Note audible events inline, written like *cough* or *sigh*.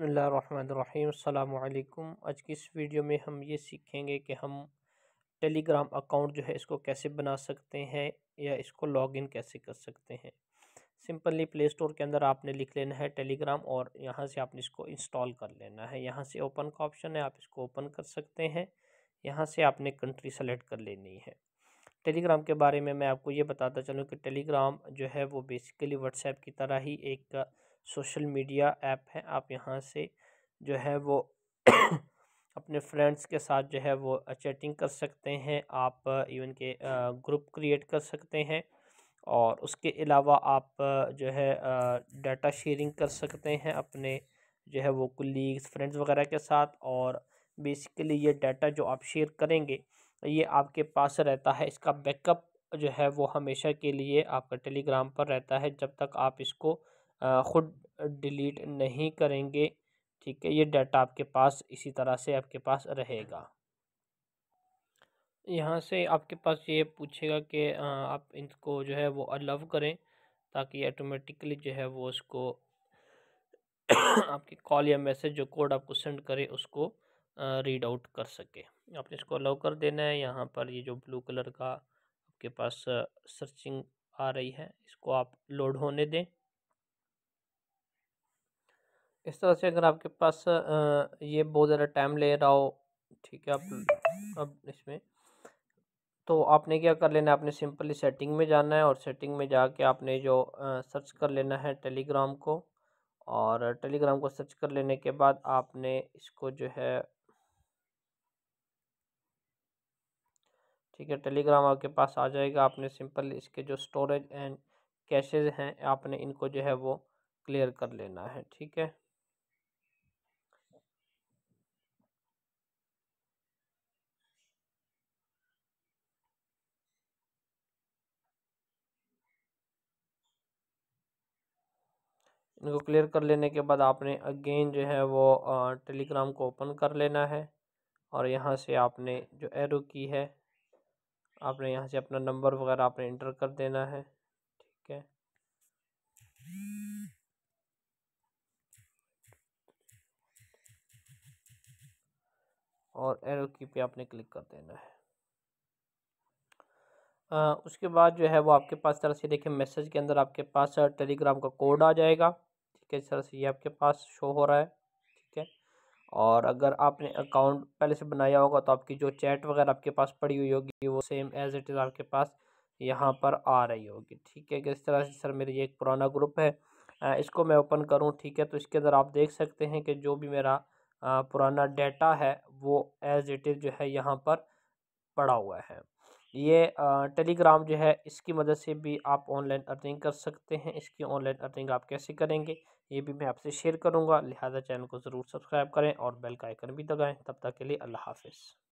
बसमीम अल्लाम आज की इस वीडियो में हम ये सीखेंगे कि हम टेलीग्राम अकाउंट जो है इसको कैसे बना सकते हैं या इसको लॉगिन कैसे कर सकते हैं सिंपली प्ले स्टोर के अंदर आपने लिख लेना है टेलीग्राम और यहाँ से आपने इसको इंस्टॉल कर लेना है यहाँ से ओपन का ऑप्शन है आप इसको ओपन कर सकते हैं यहाँ से आपने कंट्री सेलेक्ट कर लेनी है टेलीग्राम के बारे में मैं आपको ये बताता चलूँ कि टेलीग्राम जो है वो बेसिकली व्हाट्सएप की तरह ही एक सोशल मीडिया ऐप है आप यहाँ से जो है वो *coughs* अपने फ्रेंड्स के साथ जो है वो चैटिंग कर सकते हैं आप इवन के ग्रुप क्रिएट कर सकते हैं और उसके अलावा आप जो है डाटा शेयरिंग कर सकते हैं अपने जो है वो कुलीग्स फ्रेंड्स वगैरह के साथ और बेसिकली ये डाटा जो आप शेयर करेंगे ये आपके पास रहता है इसका बैकअप जो है वो हमेशा के लिए आपका टेलीग्राम पर रहता है जब तक आप इसको ख़ुद डिलीट नहीं करेंगे ठीक है ये डाटा आपके पास इसी तरह से आपके पास रहेगा यहाँ से आपके पास ये पूछेगा कि आप इनको जो है वो अलव करें ताकि ऑटोमेटिकली जो है वो उसको *coughs* आपकी कॉल या मैसेज जो कोड आपको सेंड करे उसको रीड आउट कर सके आपने इसको अलाउ कर देना है यहाँ पर ये जो ब्लू कलर का आपके पास सर्चिंग आ रही है इसको आप लोड होने दें इस तरह से अगर आपके पास ये बहुत ज़्यादा टाइम ले रहा हो ठीक है आप अब इसमें तो आपने क्या कर लेना है आपने सिंपली सेटिंग में जाना है और सेटिंग में जाके आपने जो सर्च कर लेना है टेलीग्राम को और टेलीग्राम को सर्च कर लेने के बाद आपने इसको जो है ठीक है टेलीग्राम आपके पास आ जाएगा आपने सिंपल इसके जो स्टोरेज एंड कैशेज हैं आपने इनको जो है वो क्लियर कर लेना है ठीक है इनको क्लियर कर लेने के बाद आपने अगेन जो है वो टेलीग्राम को ओपन कर लेना है और यहाँ से आपने जो एरो की है आपने यहाँ से अपना नंबर वगैरह आपने इंटर कर देना है ठीक है और एरो की पे आपने क्लिक कर देना है उसके बाद जो है वो आपके पास तरह से देखिए मैसेज के अंदर आपके पास टेलीग्राम का कोड आ जाएगा ठीक है इस तरह से ये आपके पास शो हो रहा है ठीक है और अगर आपने अकाउंट पहले से बनाया होगा तो आपकी जो चैट वगैरह आपके पास पड़ी हुई होगी वो सेम एज़ इट इज़ आपके पास यहाँ पर आ रही होगी ठीक है किस तरह से सर मेरी एक पुराना ग्रुप है इसको मैं ओपन करूँ ठीक है तो इसके अंदर आप देख सकते हैं कि जो भी मेरा पुराना डेटा है वो एज़ इट इज़ जो है यहाँ पर पड़ा हुआ है ये टेलीग्राम जो है इसकी मदद से भी आप ऑनलाइन अर्निंग कर सकते हैं इसकी ऑनलाइन अर्निंग आप कैसे करेंगे ये भी मैं आपसे शेयर करूँगा लिहाजा चैनल को ज़रूर सब्सक्राइब करें और बेल का आइकन भी दबाएँ तब तक के लिए अल्लाह हाफिज़